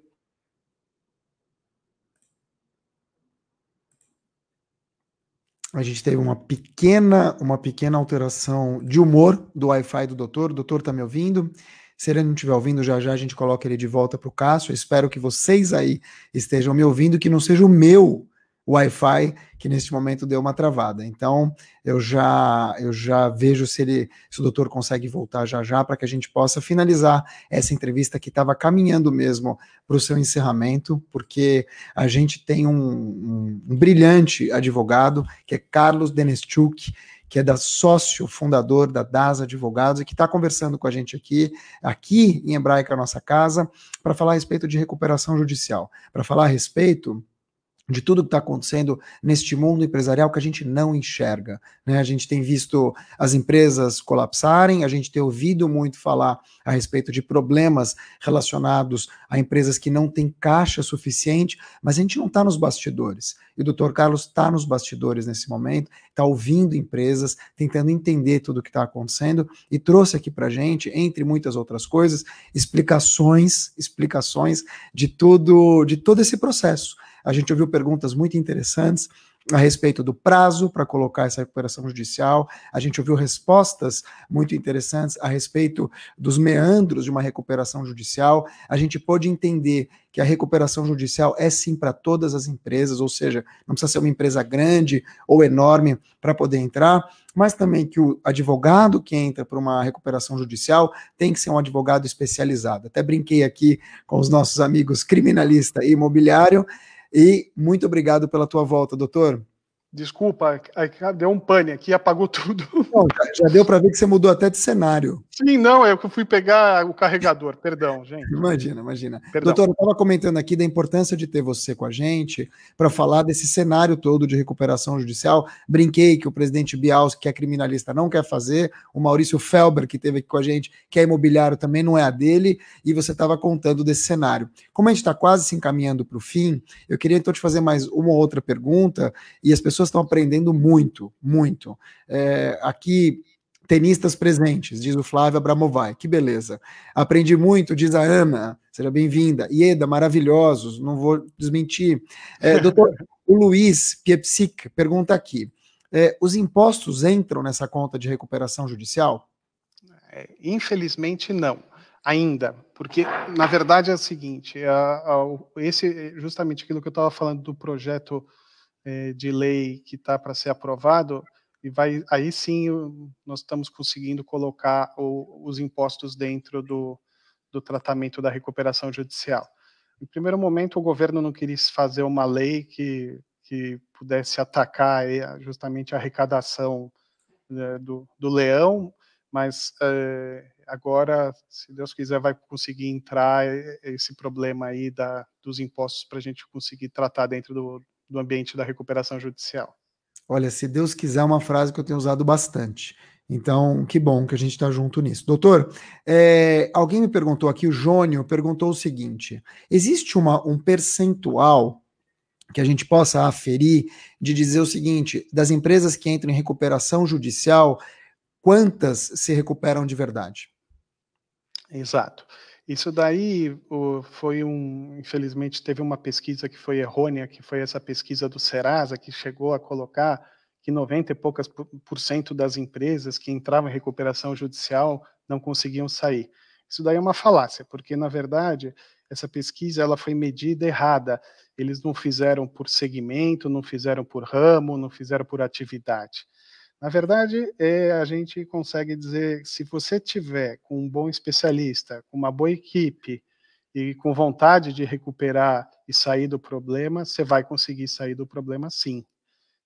[SPEAKER 1] a gente teve uma pequena, uma pequena alteração de humor do Wi-Fi do doutor. O doutor está me ouvindo. Se ele não estiver ouvindo, já já a gente coloca ele de volta para o Cássio. Eu espero que vocês aí estejam me ouvindo, que não seja o meu o Wi-Fi, que neste momento deu uma travada. Então, eu já eu já vejo se ele se o doutor consegue voltar já já para que a gente possa finalizar essa entrevista que estava caminhando mesmo para o seu encerramento, porque a gente tem um, um, um brilhante advogado, que é Carlos Denestchuk, que é da sócio fundador da DAS Advogados e que está conversando com a gente aqui, aqui em Hebraica, nossa casa, para falar a respeito de recuperação judicial, para falar a respeito de tudo que está acontecendo neste mundo empresarial que a gente não enxerga. Né? A gente tem visto as empresas colapsarem, a gente tem ouvido muito falar a respeito de problemas relacionados a empresas que não têm caixa suficiente, mas a gente não está nos bastidores. E o doutor Carlos está nos bastidores nesse momento, está ouvindo empresas, tentando entender tudo o que está acontecendo e trouxe aqui para a gente, entre muitas outras coisas, explicações, explicações de tudo, de todo esse processo a gente ouviu perguntas muito interessantes a respeito do prazo para colocar essa recuperação judicial. A gente ouviu respostas muito interessantes a respeito dos meandros de uma recuperação judicial. A gente pôde entender que a recuperação judicial é sim para todas as empresas, ou seja, não precisa ser uma empresa grande ou enorme para poder entrar, mas também que o advogado que entra para uma recuperação judicial tem que ser um advogado especializado. Até brinquei aqui com os nossos amigos criminalista e imobiliário e muito obrigado pela tua volta, doutor. Desculpa, deu
[SPEAKER 2] um pane aqui, apagou tudo. Não,
[SPEAKER 1] já deu para ver que você mudou até de cenário.
[SPEAKER 2] Sim, não, é que eu fui pegar o carregador, perdão, gente. Imagina, imagina. Perdão. Doutor,
[SPEAKER 1] eu estava comentando aqui da importância de ter você com a gente para falar desse cenário todo de recuperação judicial. Brinquei que o presidente Bialski, que é criminalista, não quer fazer, o Maurício Felber, que esteve aqui com a gente, que é imobiliário, também não é a dele, e você estava contando desse cenário. Como a gente está quase se encaminhando para o fim, eu queria então te fazer mais uma ou outra pergunta, e as pessoas pessoas estão aprendendo muito, muito. É, aqui, tenistas presentes, diz o Flávio Abramovai, que beleza. Aprendi muito, diz a Ana, seja bem-vinda. Ieda, maravilhosos, não vou desmentir. É, [laughs] doutor, o Luiz Piepsic pergunta aqui, é, os impostos entram
[SPEAKER 2] nessa conta de recuperação judicial? É, infelizmente não, ainda, porque na verdade é o seguinte, a, a, esse justamente aquilo que eu estava falando do projeto é, de lei que está para ser aprovado, e vai aí sim nós estamos conseguindo colocar o, os impostos dentro do, do tratamento da recuperação judicial. Em primeiro momento, o governo não queria fazer uma lei que, que pudesse atacar justamente a arrecadação né, do, do leão, mas é, agora, se Deus quiser, vai conseguir entrar eh, esse problema aí da, dos impostos para a gente conseguir tratar dentro do, do ambiente da recuperação judicial.
[SPEAKER 1] Olha, se Deus quiser, é uma frase que eu tenho usado bastante. Então, que bom que a gente está junto nisso. Doutor, é, alguém me perguntou aqui, o Jônio perguntou o seguinte: existe uma, um percentual que a gente possa aferir de dizer o seguinte: das empresas que entram em recuperação judicial, quantas se recuperam de verdade?
[SPEAKER 2] Exato. Isso daí foi um, infelizmente, teve uma pesquisa que foi errônea, que foi essa pesquisa do Serasa, que chegou a colocar que 90 e poucas por cento das empresas que entravam em recuperação judicial não conseguiam sair. Isso daí é uma falácia, porque, na verdade, essa pesquisa ela foi medida errada. Eles não fizeram por segmento, não fizeram por ramo, não fizeram por atividade. Na verdade, é, a gente consegue dizer se você tiver com um bom especialista, com uma boa equipe e com vontade de recuperar e sair do problema, você vai conseguir sair do problema sim.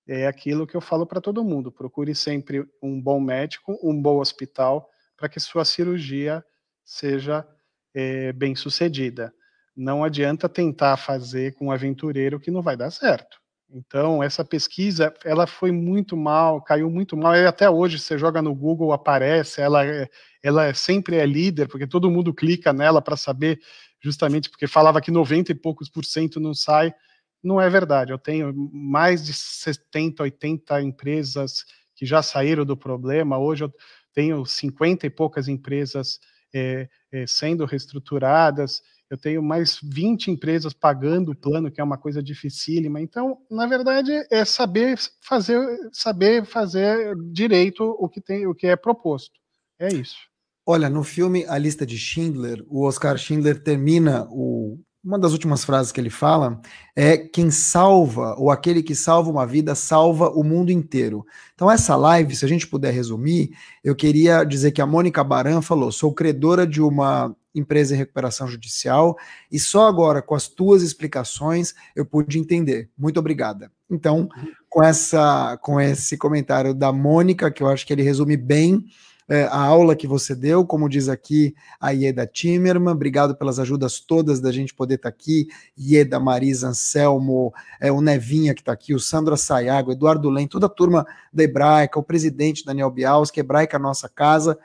[SPEAKER 2] É aquilo que eu falo para todo mundo: procure sempre um bom médico, um bom hospital, para que sua cirurgia seja é, bem sucedida. Não adianta tentar fazer com um aventureiro que não vai dar certo. Então, essa pesquisa, ela foi muito mal, caiu muito mal, e até hoje você joga no Google, aparece, ela, é, ela é, sempre é líder, porque todo mundo clica nela para saber, justamente porque falava que 90 e poucos por cento não sai, não é verdade, eu tenho mais de 70, 80 empresas que já saíram do problema, hoje eu tenho 50 e poucas empresas é, é, sendo reestruturadas, eu tenho mais 20 empresas pagando o plano, que é uma coisa dificílima. Então, na verdade, é saber fazer, saber fazer direito o que, tem, o que é proposto. É isso. Olha, no filme A
[SPEAKER 1] Lista de Schindler, o Oscar Schindler termina o, uma das últimas frases que ele fala é quem salva ou aquele que salva uma vida salva o mundo inteiro. Então essa live, se a gente puder resumir, eu queria dizer que a Mônica Baran falou: "Sou credora de uma empresa em recuperação judicial, e só agora, com as tuas explicações, eu pude entender. Muito obrigada. Então, com, essa, com esse comentário da Mônica, que eu acho que ele resume bem é, a aula que você deu, como diz aqui a Ieda Timerman, obrigado pelas ajudas todas da gente poder estar tá aqui, Ieda, Marisa, Anselmo, é, o Nevinha que está aqui, o Sandra Sayago, Eduardo Lem, toda a turma da Hebraica, o presidente Daniel Bials, Hebraica é Nossa Casa,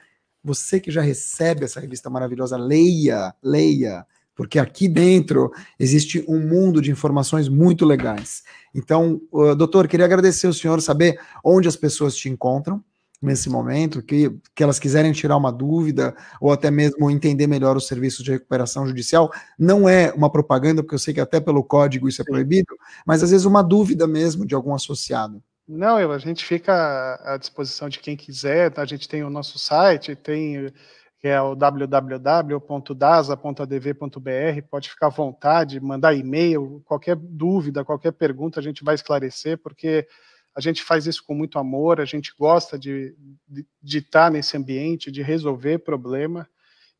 [SPEAKER 1] você que já recebe essa revista maravilhosa, leia, leia, porque aqui dentro existe um mundo de informações muito legais. Então, doutor, queria agradecer ao senhor, saber onde as pessoas te encontram nesse momento, que, que elas quiserem tirar uma dúvida ou até mesmo entender melhor o serviço de recuperação judicial. Não é uma propaganda, porque eu sei que até pelo código isso é proibido, mas às vezes uma dúvida mesmo de algum associado.
[SPEAKER 2] Não, eu, a gente fica à disposição de quem quiser. A gente tem o nosso site, tem que é o www.dasa.adv.br. Pode ficar à vontade, mandar e-mail, qualquer dúvida, qualquer pergunta, a gente vai esclarecer, porque a gente faz isso com muito amor, a gente gosta de, de, de estar tá nesse ambiente, de resolver problema.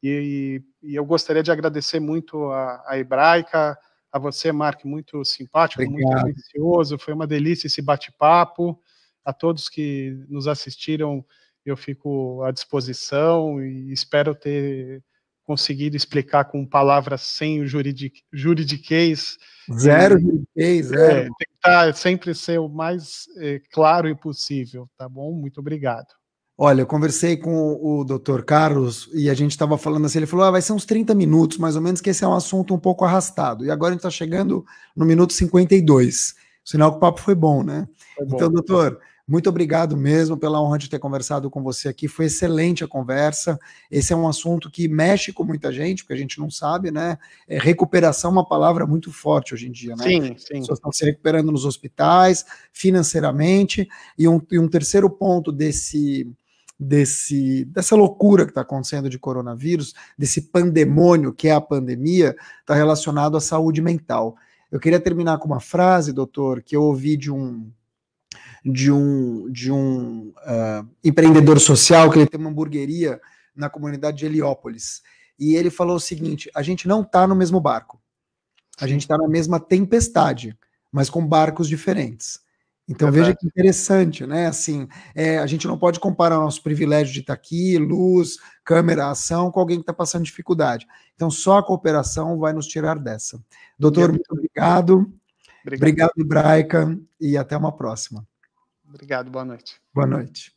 [SPEAKER 2] E, e eu gostaria de agradecer muito a, a Hebraica, a você, Mark, muito simpático, Obrigado. muito delicioso. Foi uma delícia esse bate-papo. A todos que nos assistiram, eu fico à disposição e espero ter conseguido explicar com palavras sem juridic, juridiquês. Zero juridiquês, é, zero. É, tentar sempre ser o mais é, claro e possível, tá bom? Muito obrigado.
[SPEAKER 1] Olha, eu conversei com o Dr. Carlos e a gente estava falando assim, ele falou, ah, vai ser uns 30 minutos, mais ou menos, que esse é um assunto um pouco arrastado. E agora a gente está chegando no minuto 52. Sinal que o papo foi bom, né? Foi então, bom, então, doutor, muito obrigado mesmo pela honra de ter conversado com você aqui. Foi excelente a conversa. Esse é um assunto que mexe com muita gente, porque a gente não sabe, né? É, recuperação é uma palavra muito forte hoje em dia, né? Sim, sim. As pessoas estão se recuperando nos hospitais, financeiramente. E um, e um terceiro ponto desse desse, dessa loucura que está acontecendo de coronavírus, desse pandemônio que é a pandemia, está relacionado à saúde mental. Eu queria terminar com uma frase, doutor, que eu ouvi de um de um, de um uh, empreendedor social que ele tem uma hamburgueria na comunidade de Heliópolis. E ele falou o seguinte: a gente não está no mesmo barco, a gente está na mesma tempestade, mas com barcos diferentes. Então veja que interessante, né? Assim, é, a gente não pode comparar o nosso privilégio de estar aqui, luz, câmera, ação, com alguém que está passando dificuldade. Então só a cooperação vai nos tirar dessa. Doutor, muito obrigado.
[SPEAKER 2] Obrigado, obrigado Braica,
[SPEAKER 1] e até uma próxima.
[SPEAKER 2] Obrigado, boa noite.
[SPEAKER 1] Boa noite.